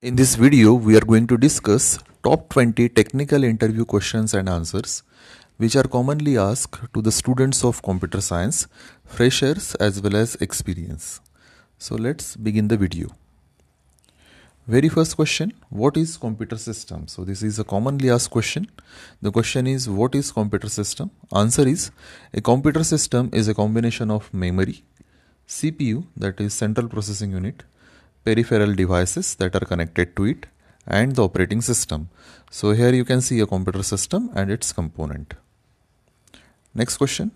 In this video, we are going to discuss top 20 technical interview questions and answers which are commonly asked to the students of computer science, freshers as well as experience. So let's begin the video. Very first question, what is computer system? So this is a commonly asked question. The question is what is computer system? Answer is a computer system is a combination of memory, CPU that is central processing unit, peripheral devices that are connected to it and the operating system. So here you can see a computer system and its component. Next question.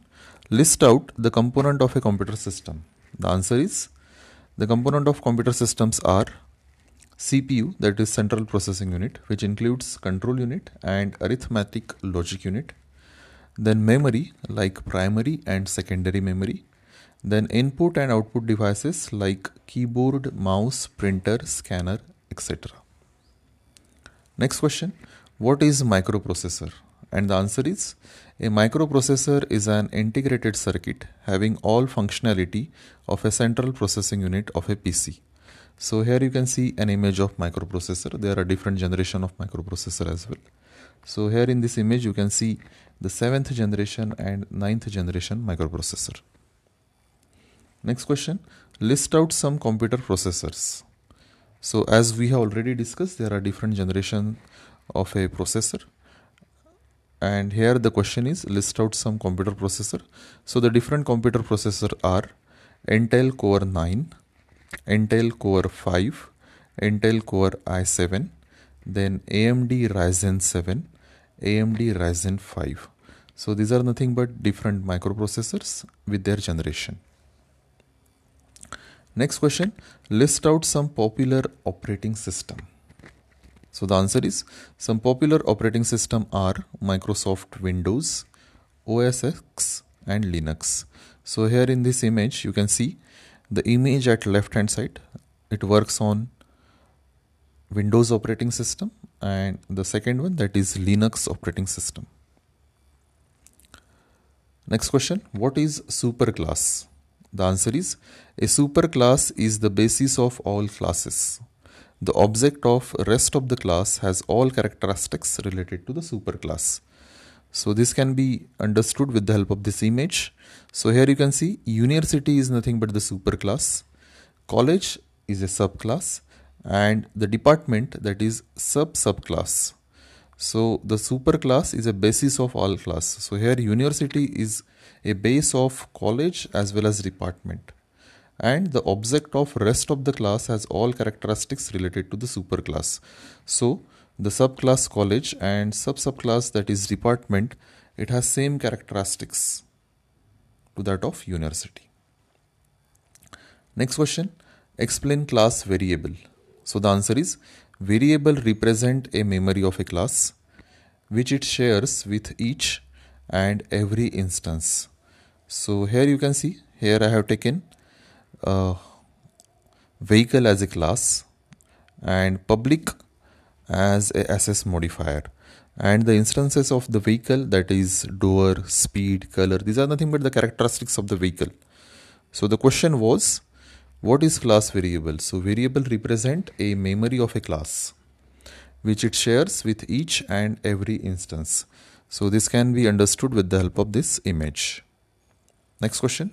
List out the component of a computer system. The answer is the component of computer systems are CPU that is central processing unit which includes control unit and arithmetic logic unit. Then memory like primary and secondary memory then input and output devices like keyboard, mouse, printer, scanner, etc. Next question What is microprocessor? And the answer is a microprocessor is an integrated circuit having all functionality of a central processing unit of a PC. So here you can see an image of microprocessor. There are different generation of microprocessor as well. So here in this image you can see the seventh generation and ninth generation microprocessor next question list out some computer processors so as we have already discussed there are different generation of a processor and here the question is list out some computer processor so the different computer processor are intel core 9 intel core 5 intel core i7 then amd ryzen 7 amd ryzen 5 so these are nothing but different microprocessors with their generation Next question list out some popular operating system. So the answer is some popular operating system are Microsoft Windows, OS X and Linux. So here in this image you can see the image at left hand side it works on Windows operating system and the second one that is Linux operating system. Next question what is superclass? The answer is a superclass is the basis of all classes. The object of rest of the class has all characteristics related to the superclass. So this can be understood with the help of this image. So here you can see university is nothing but the superclass. College is a subclass and the department that is sub subclass. So the superclass is a basis of all class. So here university is a base of college as well as department. And the object of rest of the class has all characteristics related to the superclass. So the subclass college and sub-subclass that is department, it has same characteristics to that of university. Next question, explain class variable. So the answer is Variable represent a memory of a class which it shares with each and every instance. So here you can see here I have taken uh, vehicle as a class and public as a access modifier and the instances of the vehicle that is door speed color these are nothing but the characteristics of the vehicle so the question was what is class variable? So variable represent a memory of a class which it shares with each and every instance. So this can be understood with the help of this image. Next question.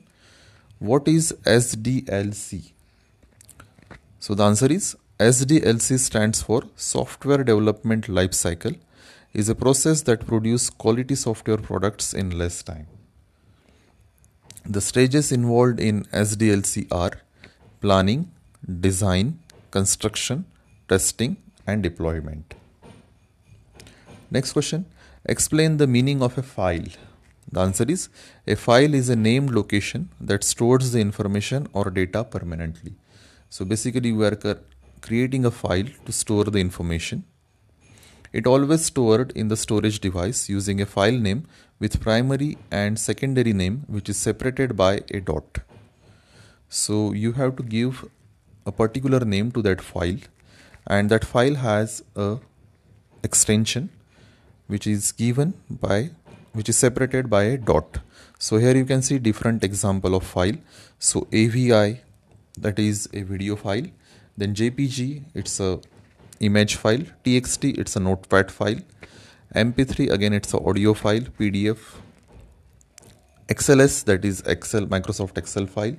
What is SDLC? So the answer is SDLC stands for Software Development Lifecycle is a process that produces quality software products in less time. The stages involved in SDLC are planning, design, construction, testing, and deployment. Next question Explain the meaning of a file. The answer is a file is a named location that stores the information or data permanently. So basically, we are creating a file to store the information. It always stored in the storage device using a file name with primary and secondary name which is separated by a dot so you have to give a particular name to that file and that file has a extension which is given by which is separated by a dot so here you can see different example of file so avi that is a video file then jpg it's a image file txt it's a notepad file mp3 again it's an audio file pdf xls that is excel microsoft excel file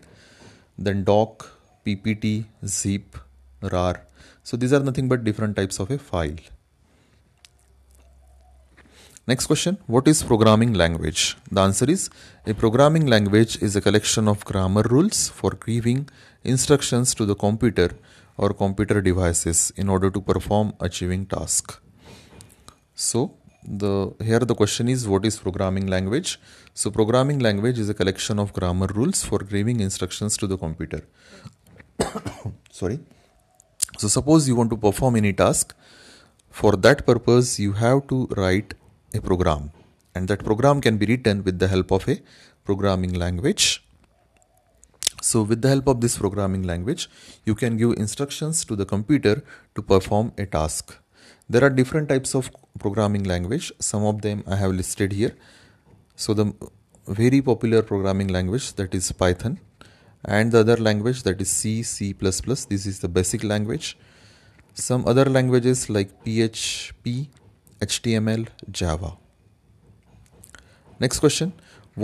then doc ppt zip rar so these are nothing but different types of a file next question what is programming language the answer is a programming language is a collection of grammar rules for giving instructions to the computer or computer devices in order to perform achieving task so the here the question is what is programming language so programming language is a collection of grammar rules for giving instructions to the computer sorry so suppose you want to perform any task for that purpose you have to write a program and that program can be written with the help of a programming language so with the help of this programming language you can give instructions to the computer to perform a task there are different types of programming language some of them i have listed here so the very popular programming language that is python and the other language that is c c++ this is the basic language some other languages like php html java next question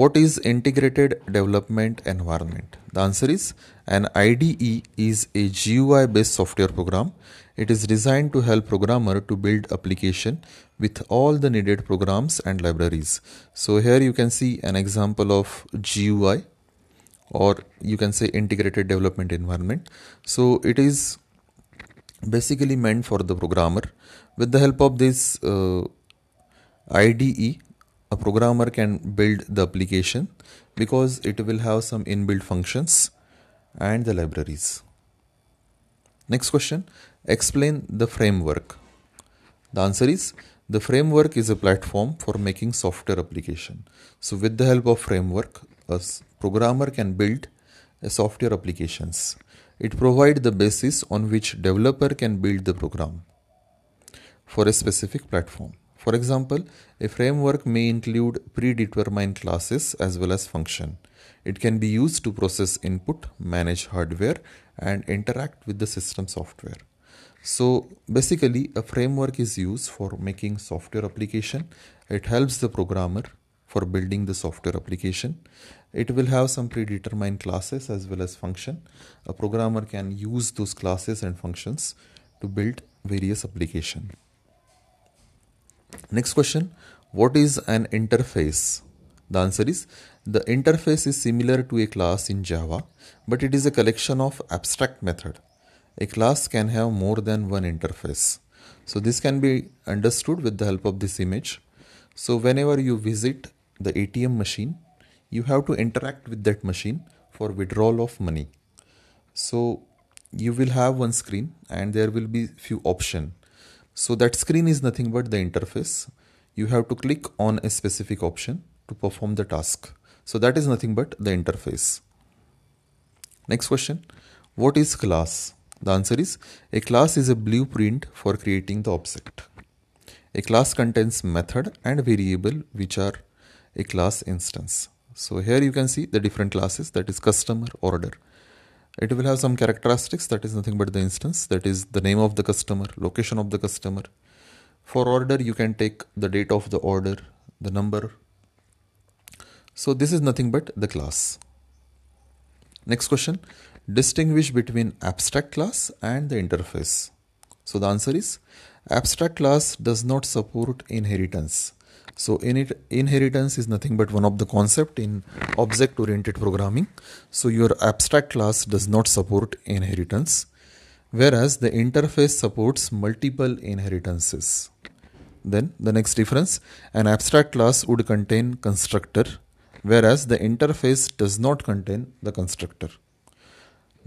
what is integrated development environment? The answer is an IDE is a GUI based software program. It is designed to help programmer to build application with all the needed programs and libraries. So here you can see an example of GUI or you can say integrated development environment. So it is basically meant for the programmer with the help of this uh, IDE a programmer can build the application because it will have some inbuilt functions and the libraries. Next question Explain the framework. The answer is the framework is a platform for making software application. So with the help of framework, a programmer can build uh, software applications. It provides the basis on which developer can build the program for a specific platform. For example, a framework may include predetermined classes as well as function. It can be used to process input, manage hardware, and interact with the system software. So basically, a framework is used for making software application. It helps the programmer for building the software application. It will have some predetermined classes as well as function. A programmer can use those classes and functions to build various application. Next question What is an interface? The answer is the interface is similar to a class in Java, but it is a collection of abstract method. A class can have more than one interface. So this can be understood with the help of this image. So whenever you visit the ATM machine, you have to interact with that machine for withdrawal of money. So you will have one screen and there will be few option. So that screen is nothing but the interface. You have to click on a specific option to perform the task. So that is nothing but the interface. Next question. What is class? The answer is a class is a blueprint for creating the object. A class contains method and variable which are a class instance. So here you can see the different classes that is customer, order it will have some characteristics that is nothing but the instance that is the name of the customer location of the customer for order you can take the date of the order the number so this is nothing but the class next question distinguish between abstract class and the interface so the answer is abstract class does not support inheritance so in it, inheritance is nothing but one of the concept in object-oriented programming. So your abstract class does not support inheritance, whereas the interface supports multiple inheritances. Then the next difference, an abstract class would contain constructor, whereas the interface does not contain the constructor.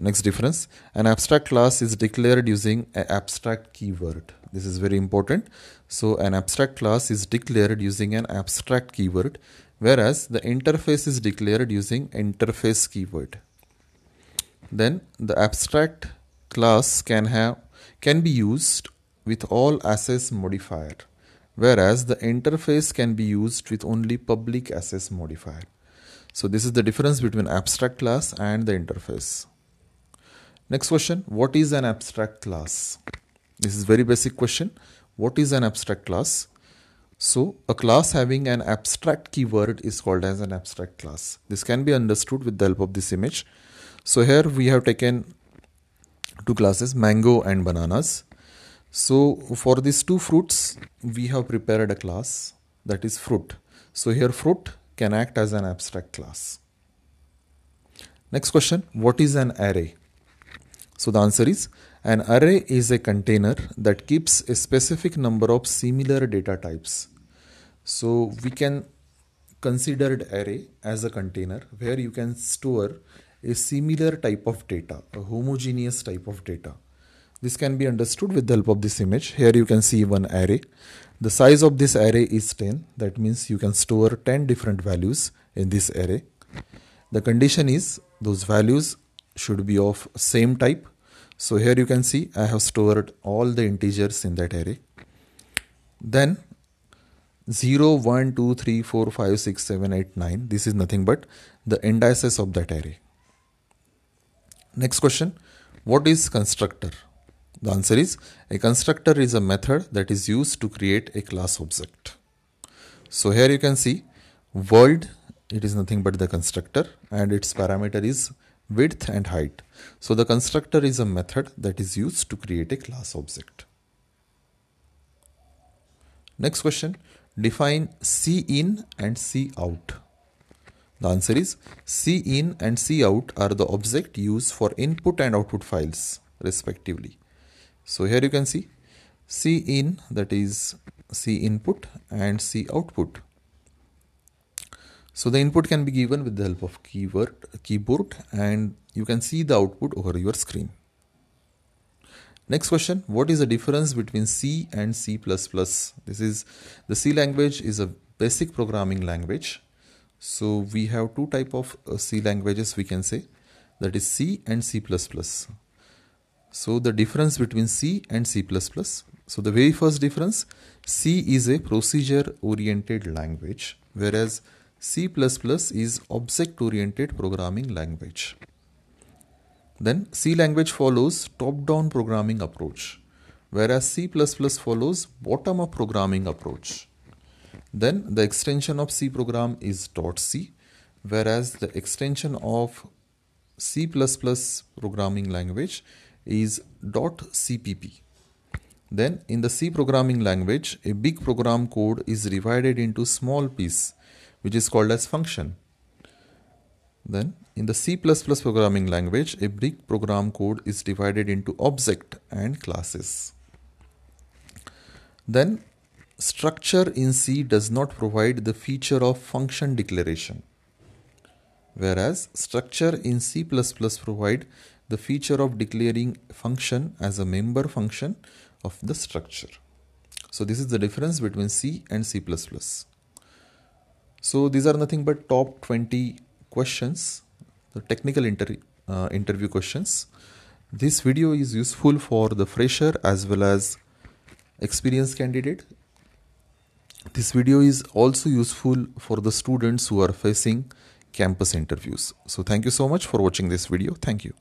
Next difference, an abstract class is declared using an abstract keyword. This is very important. So an abstract class is declared using an abstract keyword, whereas the interface is declared using interface keyword. Then the abstract class can have can be used with all access modifier, whereas the interface can be used with only public access modifier. So this is the difference between abstract class and the interface. Next question, what is an abstract class? This is very basic question. What is an abstract class? So a class having an abstract keyword is called as an abstract class. This can be understood with the help of this image. So here we have taken two classes, mango and bananas. So for these two fruits, we have prepared a class that is fruit. So here fruit can act as an abstract class. Next question, what is an array? So the answer is an array is a container that keeps a specific number of similar data types. So we can consider array as a container where you can store a similar type of data, a homogeneous type of data. This can be understood with the help of this image. Here you can see one array. The size of this array is 10. That means you can store 10 different values in this array. The condition is those values should be of same type so here you can see I have stored all the integers in that array then 0 1 2 3 4 5 6 7 8 9 this is nothing but the indices of that array next question what is constructor the answer is a constructor is a method that is used to create a class object. So here you can see world, it is nothing but the constructor and its parameter is width and height. So the constructor is a method that is used to create a class object. Next question, define C in and C out. The answer is C in and C out are the object used for input and output files respectively. So here you can see C in that is C input and C output so the input can be given with the help of keyword, keyboard and you can see the output over your screen. Next question, what is the difference between C and C++? This is the C language is a basic programming language. So we have two type of uh, C languages we can say that is C and C++. So the difference between C and C++. So the very first difference, C is a procedure oriented language whereas C++ is object-oriented programming language. Then C language follows top-down programming approach, whereas C++ follows bottom-up programming approach. Then the extension of C program is .c, whereas the extension of C++ programming language is .cpp. Then in the C programming language, a big program code is divided into small pieces which is called as function. Then in the C++ programming language, a brick program code is divided into object and classes. Then structure in C does not provide the feature of function declaration. Whereas structure in C++ provide the feature of declaring function as a member function of the structure. So this is the difference between C and C++. So these are nothing but top 20 questions, the technical inter uh, interview questions. This video is useful for the fresher as well as experienced candidate. This video is also useful for the students who are facing campus interviews. So thank you so much for watching this video. Thank you.